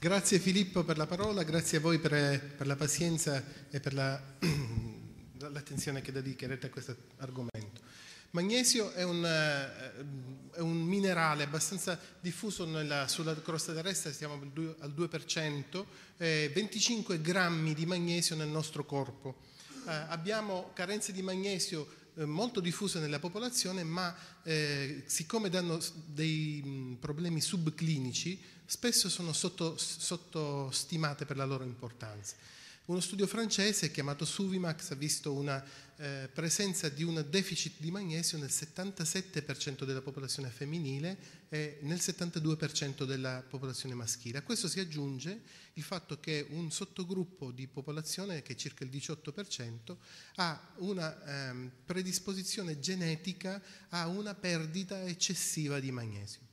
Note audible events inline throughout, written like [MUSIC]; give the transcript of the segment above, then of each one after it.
Grazie Filippo per la parola, grazie a voi per, per la pazienza e per [CLEARS THROAT] l'attenzione la, che dedicherete a questo argomento. Magnesio è un, eh, è un minerale abbastanza diffuso nella, sulla crosta terrestre, siamo al 2%, al 2% eh, 25 grammi di magnesio nel nostro corpo. Eh, abbiamo carenze di magnesio eh, molto diffuse nella popolazione, ma eh, siccome danno dei mm, problemi subclinici, spesso sono sottostimate sotto per la loro importanza. Uno studio francese chiamato Suvimax ha visto una eh, presenza di un deficit di magnesio nel 77% della popolazione femminile e nel 72% della popolazione maschile. A questo si aggiunge il fatto che un sottogruppo di popolazione, che è circa il 18%, ha una ehm, predisposizione genetica a una perdita eccessiva di magnesio.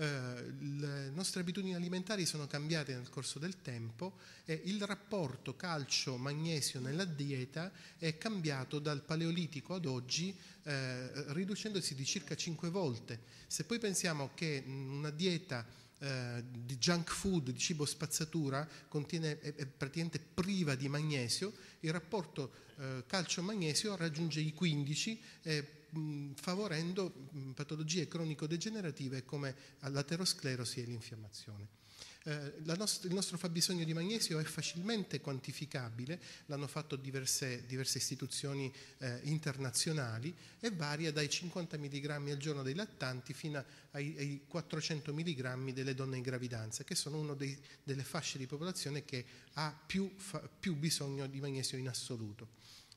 Eh, le nostre abitudini alimentari sono cambiate nel corso del tempo e il rapporto calcio-magnesio nella dieta è cambiato dal paleolitico ad oggi eh, riducendosi di circa 5 volte. Se poi pensiamo che una dieta eh, di junk food, di cibo spazzatura, contiene, è, praticamente priva di magnesio, il rapporto eh, calcio-magnesio raggiunge i 15, eh, mh, favorendo mh, patologie cronico-degenerative come l'aterosclerosi e l'infiammazione. Eh, nost il nostro fabbisogno di magnesio è facilmente quantificabile, l'hanno fatto diverse, diverse istituzioni eh, internazionali e varia dai 50 mg al giorno dei lattanti fino ai, ai 400 mg delle donne in gravidanza, che sono una delle fasce di popolazione che ha più, più bisogno di magnesio in assoluto.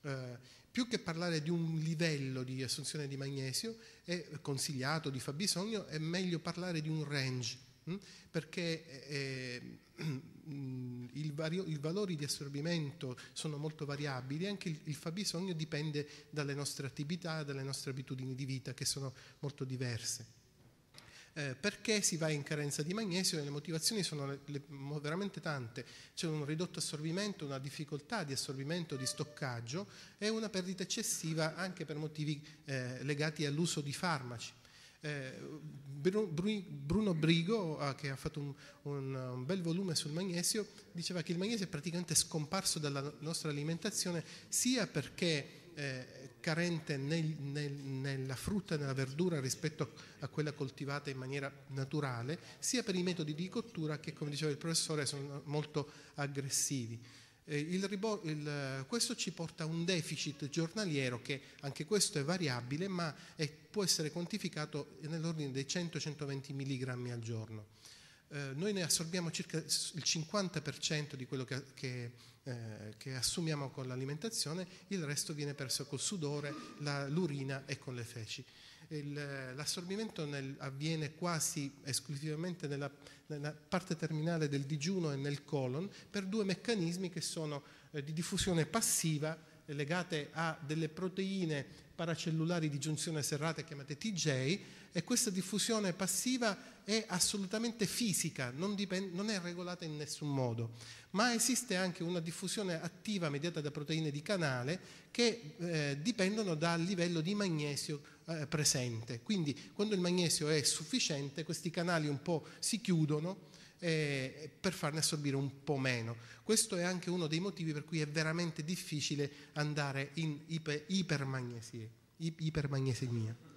Eh, più che parlare di un livello di assunzione di magnesio, è consigliato di fabbisogno, è meglio parlare di un range, mh? Hm? perché eh, eh [CLEARS THROAT] il vario, i valori di assorbimento sono molto variabili, anche il, il fabbisogno dipende dalle nostre attività, dalle nostre abitudini di vita che sono molto diverse. Eh, perché si va in carenza di magnesio? E le motivazioni sono le, le, veramente tante. C'è un ridotto assorbimento, una difficoltà di assorbimento, di stoccaggio e una perdita eccessiva anche per motivi eh, legati all'uso di farmaci. Eh, Bruno Brigo, ah, che ha fatto un, bel volume sul magnesio, diceva che il magnesio è praticamente scomparso dalla nostra alimentazione sia perché eh, carente nel, nel, nella frutta e nella verdura rispetto a quella coltivata in maniera naturale, sia per i metodi di cottura che, come diceva il professore, sono molto aggressivi. Eh, il il, questo ci porta a un deficit giornaliero che anche questo è variabile, ma è, può essere quantificato nell'ordine dei 100-120 mg al giorno. Eh, noi ne assorbiamo circa il 50% di quello che, che, eh, che assumiamo con l'alimentazione, il resto viene perso col sudore, la, l'urina e con le feci. Il, l'assorbimento nel, avviene quasi esclusivamente nella, nella, parte terminale del digiuno e nel colon per due meccanismi che sono eh, di diffusione passiva legate a delle proteine paracellulari di giunzione serrata chiamate TJ e questa diffusione passiva è assolutamente fisica, non, dipende, non, è regolata in nessun modo, ma esiste anche una diffusione attiva mediata da proteine di canale che eh, dipendono dal livello di magnesio eh, presente. Quindi quando il magnesio è sufficiente questi canali un po' si chiudono eh, per farne assorbire un po' meno. Questo è anche uno dei motivi per cui è veramente difficile andare in iper, ipermagnesia, ipermagnesemia.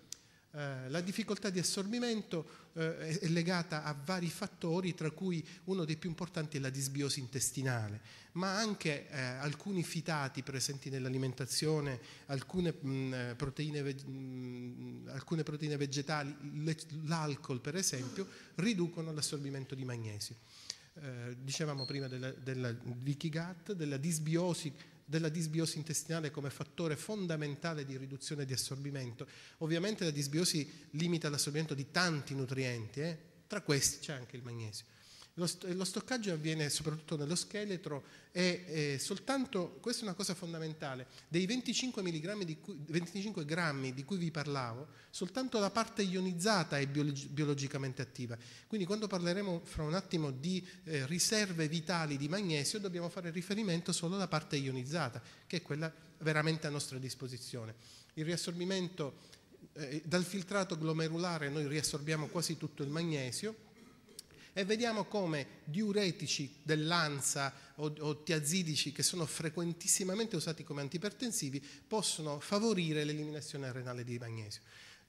Eh, la difficoltà di assorbimento eh, è legata a vari fattori, tra cui uno dei più importanti è la disbiosi intestinale, ma anche eh, alcuni fitati presenti nell'alimentazione, alcune, mh, mm, eh, proteine, mh, mm, alcune proteine vegetali, l'alcol per esempio, riducono l'assorbimento di magnesio. Eh, dicevamo prima della, della, di della disbiosi della disbiosi intestinale come fattore fondamentale di riduzione di assorbimento. Ovviamente la disbiosi limita l'assorbimento di tanti nutrienti, eh? tra questi c'è anche il magnesio. Lo, st lo stoccaggio avviene soprattutto nello scheletro e eh, soltanto, questa è una cosa fondamentale, dei 25, di cui, 25 grammi di cui vi parlavo, soltanto la parte ionizzata è biolog biologicamente attiva. Quindi quando parleremo fra un attimo di eh, riserve vitali di magnesio dobbiamo fare riferimento solo alla parte ionizzata, che è quella veramente a nostra disposizione. Il riassorbimento eh, dal filtrato glomerulare noi riassorbiamo quasi tutto il magnesio, e vediamo come diuretici dell'ansa o, o tiazidici che sono frequentissimamente usati come antipertensivi possono favorire l'eliminazione renale di magnesio.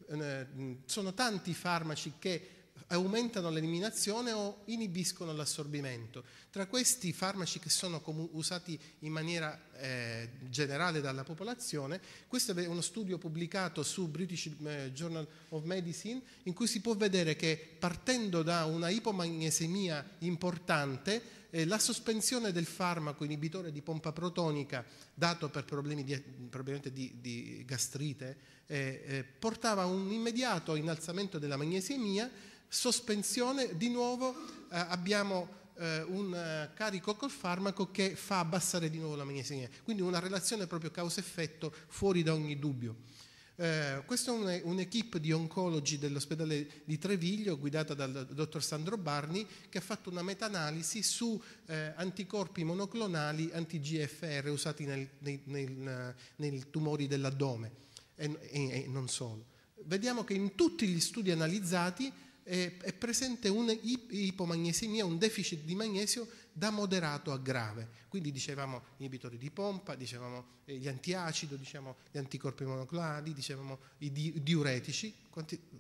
Eh, sono tanti farmaci che aumentano l'eliminazione o inibiscono l'assorbimento. Tra questi farmaci che sono usati in maniera eh, generale dalla popolazione, questo è uno studio pubblicato su British eh, Journal of Medicine in cui si può vedere che partendo da una ipomagnesemia importante, eh, la sospensione del farmaco inibitore di pompa protonica dato per problemi di, probabilmente di, di gastrite eh, eh portava a un immediato innalzamento della magnesemia Sospensione, di nuovo eh, abbiamo eh, un eh, carico col farmaco che fa abbassare di nuovo la magnesemia. Quindi una relazione proprio causa-effetto fuori da ogni dubbio. Eh, questa è un'equipe di oncologi dell'ospedale di Treviglio guidata dal dottor Sandro Barni che ha fatto una meta-analisi su eh, anticorpi monoclonali anti-GFR usati nei, nei, nei tumori dell'addome e, e, e non solo. Vediamo che in tutti gli studi analizzati è presente un'ipomagnesemia, un deficit di magnesio da moderato a grave. Quindi dicevamo inibitori di pompa, dicevamo eh, gli antiacido, diciamo gli anticorpi monoclonali, dicevamo i diuretici.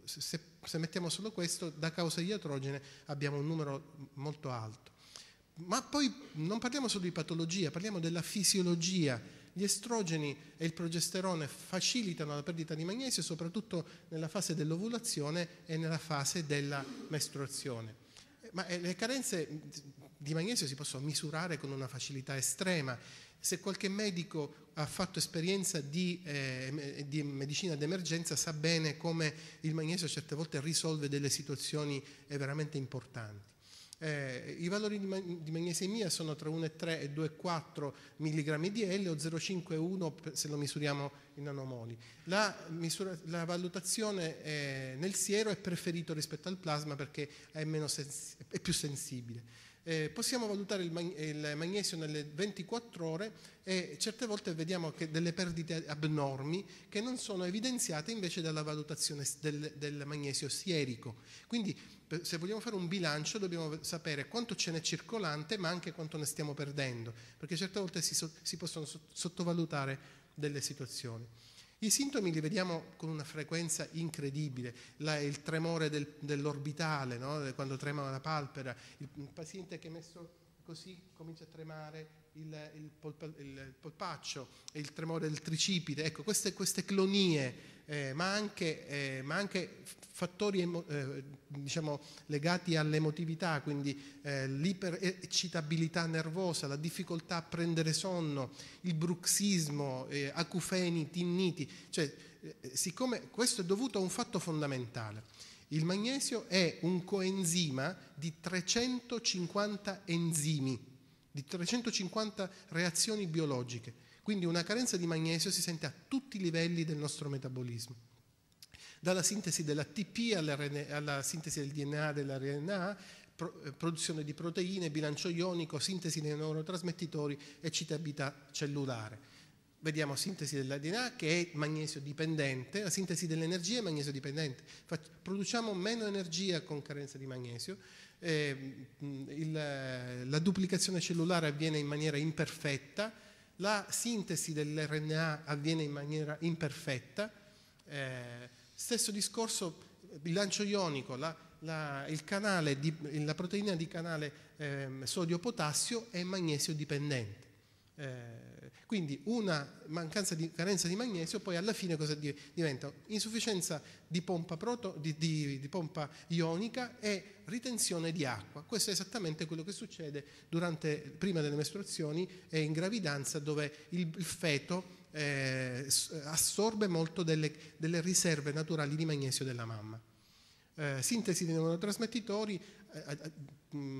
se, mettiamo solo questo, da causa di iatrogene abbiamo un numero molto alto. Ma poi non parliamo solo di patologia, parliamo della fisiologia gli estrogeni e il progesterone facilitano la perdita di magnesio soprattutto nella fase dell'ovulazione e nella fase della mestruazione. Eh, ma eh, le carenze di magnesio si possono misurare con una facilità estrema. Se qualche medico ha fatto esperienza di, eh, di medicina d'emergenza sa bene come il magnesio certe volte risolve delle situazioni eh, veramente importanti. Eh, I valori di, ma di, magnesemia sono tra 1,3 e 2,4 mg di L o 0,5-1 se lo misuriamo in nanomoli. La, misura, la valutazione eh, nel siero è preferito rispetto al plasma perché è, è più sensibile eh, possiamo valutare il, mag il, magnesio nelle 24 ore e certe volte vediamo delle perdite abnormi che non sono evidenziate invece dalla valutazione del, del magnesio sierico. Quindi se vogliamo fare un bilancio dobbiamo sapere quanto ce n'è circolante ma anche quanto ne stiamo perdendo, perché certe volte si, so si possono sottovalutare delle situazioni. I sintomi li vediamo con una frequenza incredibile, la, il tremore del, dell'orbitale, no? quando trema la palpebra, il, paziente che è messo così comincia a tremare il, il, polpa, il polpaccio e il tremore del tricipite. Ecco, queste, queste clonie, eh, ma, anche, eh, ma, anche, fattori emo, eh, diciamo, legati all'emotività, quindi eh, l'ipereccitabilità nervosa, la difficoltà a prendere sonno, il bruxismo, eh, acufeni, tinniti. Cioè, eh, siccome questo è dovuto a un fatto fondamentale. Il magnesio è un coenzima di 350 enzimi, di 350 reazioni biologiche. Quindi una carenza di magnesio si sente a tutti i livelli del nostro metabolismo, dalla sintesi dell'ATP alla sintesi del DNA, dell'RNA, eh, produzione di proteine, bilancio ionico, sintesi dei neurotrasmettitori e citabilità cellulare. Vediamo sintesi dell'ADNA che è magnesio dipendente, la sintesi dell'energia è magnesio dipendente. produciamo meno energia con carenza di magnesio, eh, il, la duplicazione cellulare avviene in maniera imperfetta, la sintesi dell'RNA avviene in maniera imperfetta. Eh, stesso discorso, bilancio ionico, la, la, di, la proteina di canale eh, sodio-potassio è magnesio dipendente. Eh, quindi una mancanza di carenza di magnesio poi alla fine cosa diventa? Insufficienza di pompa, proto, di, di, di pompa, ionica e ritenzione di acqua. Questo è esattamente quello che succede durante, prima delle mestruazioni e in gravidanza dove il, il feto eh, assorbe molto delle, delle riserve naturali di magnesio della mamma. Eh, sintesi dei neurotrasmettitori, eh,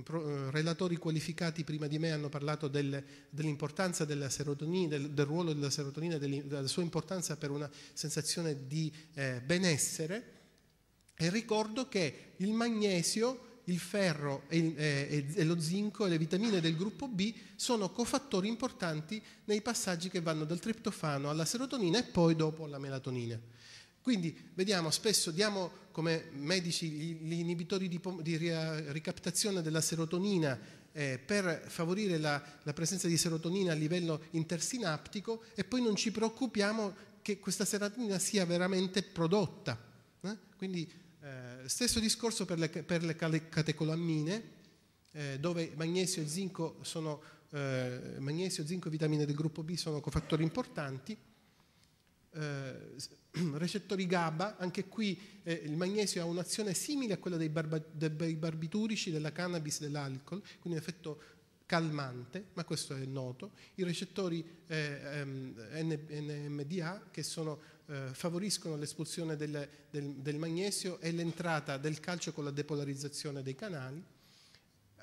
pro, eh, relatori qualificati prima di me hanno parlato del, dell'importanza della serotonina, del, del, ruolo della serotonina, della sua importanza per una sensazione di eh, benessere e ricordo che il magnesio il ferro e, e, e, lo zinco e le vitamine del gruppo B sono cofattori importanti nei passaggi che vanno dal triptofano alla serotonina e poi dopo alla melatonina. Quindi vediamo, spesso diamo come medici gli, inibitori di, di ricaptazione della serotonina eh, per favorire la, la presenza di serotonina a livello intersinaptico e poi non ci preoccupiamo che questa serotonina sia veramente prodotta. Eh? Quindi eh, stesso discorso per le, per le catecolammine, eh, dove magnesio e zinco sono, eh, magnesio, zinco e vitamine del gruppo B sono cofattori importanti. [CLEARS THROAT] recettori GABA, anche qui eh, il magnesio ha un'azione simile a quella dei, barba, dei barbiturici, della cannabis, dell'alcol, quindi un effetto calmante, ma questo è noto. I recettori eh, ehm, NMDA, che sono, eh, favoriscono l'espulsione del, del, del magnesio e l'entrata del calcio con la depolarizzazione dei canali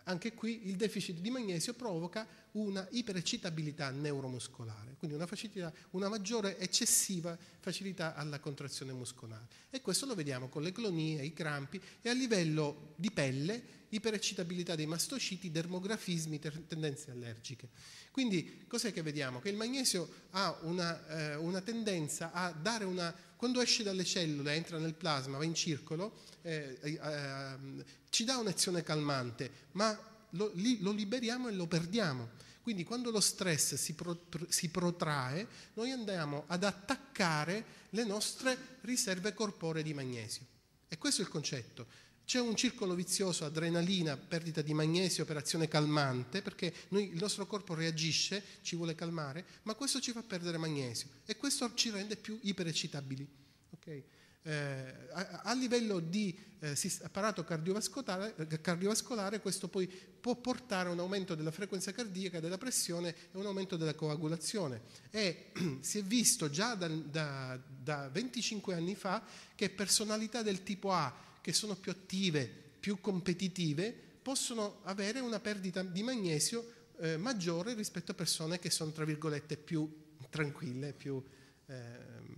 anche qui il deficit di magnesio provoca una ipereccitabilità neuromuscolare, quindi una, facilità, una maggiore eccessiva facilità alla contrazione muscolare. E questo lo vediamo con le clonie, i crampi e a livello di pelle ipereccitabilità dei mastociti, dermografismi, tendenze allergiche. Quindi cos'è che vediamo? Che il magnesio ha una, eh, una tendenza a dare una quando esce dalle cellule, entra nel plasma, va in circolo, eh, eh, ehm, ci dà un'azione calmante, ma lo, li, lo, liberiamo e lo perdiamo. Quindi quando lo stress si, pro, si protrae, noi andiamo ad attaccare le nostre riserve corporee di magnesio. E questo è il concetto. C'è un circolo vizioso, adrenalina, perdita di magnesio per azione calmante, perché noi, il nostro corpo reagisce, ci vuole calmare, ma questo ci fa perdere magnesio e questo ci rende più ipereccitabili. Okay? Eh, a, a, livello di eh, apparato cardiovascolare, eh, cardiovascolare, questo poi può portare a un aumento della frequenza cardiaca, della pressione e un aumento della coagulazione. E [CLEARS THROAT] si è visto già da, da, da 25 anni fa che personalità del tipo A, che sono più attive, più competitive, possono avere una perdita di magnesio eh, maggiore rispetto a persone che sono, tra virgolette, più tranquille, più, ehm,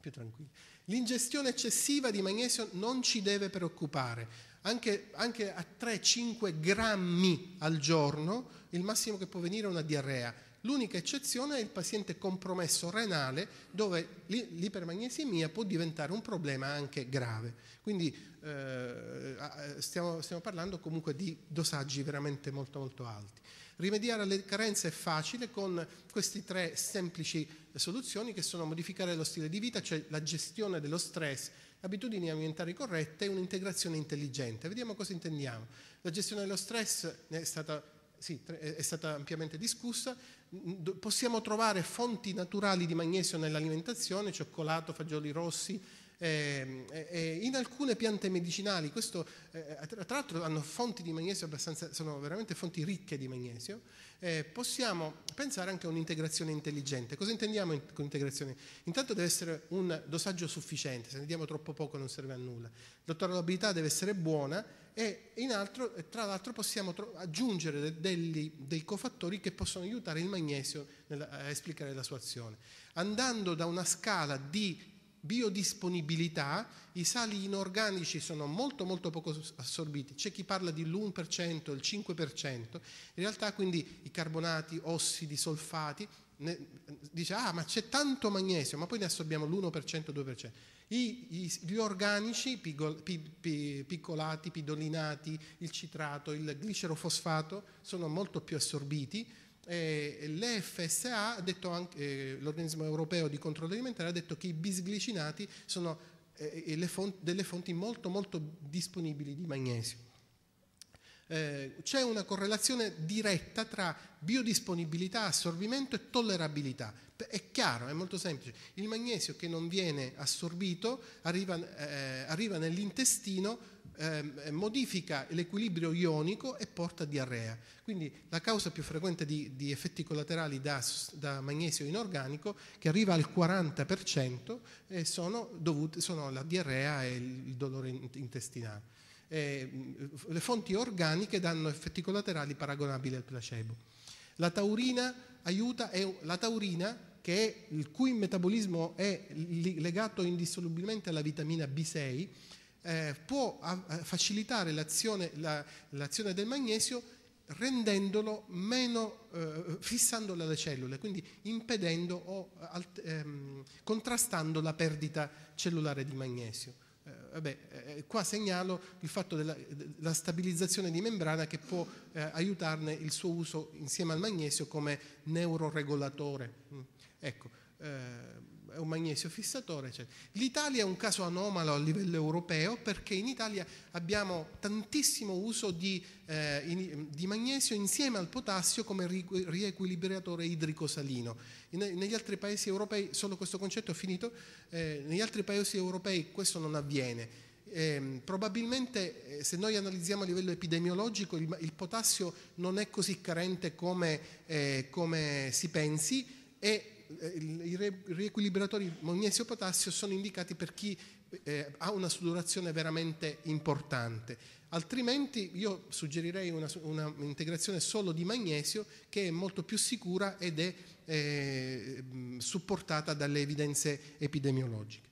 più tranquille. L'ingestione eccessiva di magnesio non ci deve preoccupare. Anche, anche a 3-5 grammi al giorno, il massimo che può venire è una diarrea L'unica eccezione è il paziente compromesso renale dove l'ipermagnesemia può diventare un problema anche grave. Quindi eh, stiamo, stiamo, parlando comunque di dosaggi veramente molto molto alti. Rimediare alle carenze è facile con queste tre semplici soluzioni che sono modificare lo stile di vita, cioè la gestione dello stress, abitudini alimentari corrette e un'integrazione intelligente. Vediamo cosa intendiamo. La gestione dello stress è stata, sì, è stata ampiamente discussa, Mm, possiamo trovare fonti naturali di magnesio nell'alimentazione, cioccolato, fagioli rossi, eh, eh, in alcune piante medicinali, questo, eh, eh tra l'altro hanno fonti di magnesio abbastanza, sono veramente fonti ricche di magnesio, eh, possiamo pensare anche a un'integrazione intelligente. Cosa intendiamo in, con integrazione? Intanto deve essere un dosaggio sufficiente, se ne diamo troppo poco non serve a nulla. L'ottolerabilità deve essere buona e altro, tra l'altro possiamo aggiungere degli, dei cofattori che possono aiutare il magnesio a esplicare la sua azione. Andando da una scala di biodisponibilità, i sali inorganici sono molto molto poco assorbiti, c'è chi parla dell'1%, il 5%, in realtà quindi i carbonati, ossidi, solfati dice ah ma c'è tanto magnesio, ma poi ne assorbiamo l'1%, 2%. I, i, gli organici pigol, pi, pi, piccolati, pidolinati, il citrato, il glicerofosfato sono molto più assorbiti. L'EFSA, eh, l'organismo europeo di controllo alimentare, ha detto che i bisglicinati sono eh, eh fonti, delle fonti molto molto disponibili di magnesio eh, c'è una correlazione diretta tra biodisponibilità, assorbimento e tollerabilità. È chiaro, è molto semplice. Il magnesio che non viene assorbito arriva, eh, arriva nell'intestino, ehm, eh, modifica l'equilibrio ionico e porta a diarrea. Quindi la causa più frequente di, di effetti collaterali da, da, magnesio inorganico, che arriva al 40%, eh, sono, dovute, sono la diarrea e il dolore intestinale eh, le fonti organiche danno effetti collaterali paragonabili al placebo. La taurina aiuta, è, la taurina che è, il cui metabolismo è legato indissolubilmente alla vitamina B6, eh, può facilitare l'azione, la, l'azione del magnesio rendendolo meno, eh, fissandolo alle cellule, quindi impedendo o eh, alt, ehm, contrastando la perdita cellulare di magnesio. Eh, vabbè, eh, eh, qua segnalo il fatto della, della, stabilizzazione di membrana che può eh, aiutarne il suo uso insieme al magnesio come neuroregolatore. Mm. Ecco, eh, è un magnesio fissatore. Eccetera. Cioè, L'Italia è un caso anomalo a livello europeo perché in Italia abbiamo tantissimo uso di, eh, in, di magnesio insieme al potassio come riequilibratore idrico-salino. negli altri paesi europei, solo questo concetto è finito, eh, negli altri paesi europei questo non avviene. Ehm, eh, probabilmente se noi analizziamo a livello epidemiologico il, il potassio non è così carente come, eh, come si pensi e eh, i riequilibratori magnesio-potassio sono indicati per chi eh, ha una sudorazione veramente importante. Altrimenti io suggerirei una, integrazione solo di magnesio che è molto più sicura ed è eh, supportata dalle evidenze epidemiologiche.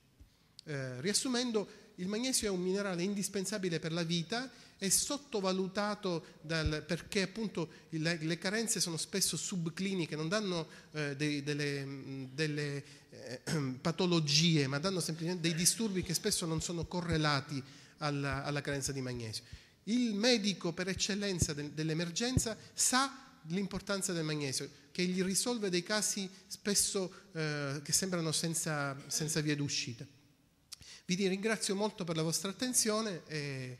Eh, riassumendo, il magnesio è un minerale indispensabile per la vita, è sottovalutato dal, perché appunto le, le, carenze sono spesso subcliniche, non danno eh, dei, delle, mm, delle eh, [CLEARS THROAT] patologie, ma danno semplicemente dei disturbi che spesso non sono correlati alla, alla carenza di magnesio. Il medico per eccellenza de, dell'emergenza sa l'importanza del magnesio, che gli risolve dei casi spesso eh, che sembrano senza, senza via d'uscita. Vi ringrazio molto per la vostra attenzione e